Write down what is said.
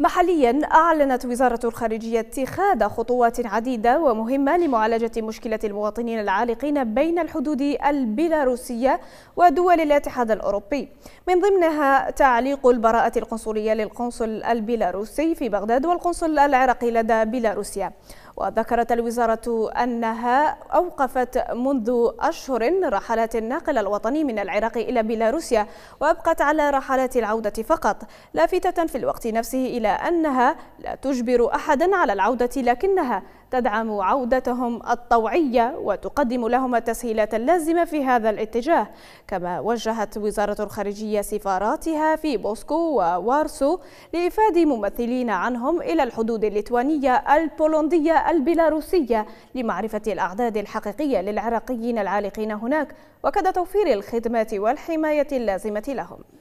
محليا أعلنت وزارة الخارجية اتخاذ خطوات عديدة ومهمة لمعالجة مشكلة المواطنين العالقين بين الحدود البيلاروسية ودول الاتحاد الأوروبي من ضمنها تعليق البراءة القنصلية للقنصل البيلاروسي في بغداد والقنصل العراقي لدى بيلاروسيا وذكرت الوزارة أنها أوقفت منذ أشهر رحلات الناقل الوطني من العراق إلى بيلاروسيا وأبقت على رحلات العودة فقط لافتة في الوقت نفسه إلى أنها لا تجبر أحدا على العودة لكنها تدعم عودتهم الطوعية وتقدم لهم التسهيلات اللازمة في هذا الاتجاه كما وجهت وزارة الخارجية سفاراتها في بوسكو ووارسو لإفاد ممثلين عنهم إلى الحدود الليتوانية البولندية البيلاروسية لمعرفة الأعداد الحقيقية للعراقيين العالقين هناك وكذا توفير الخدمات والحماية اللازمة لهم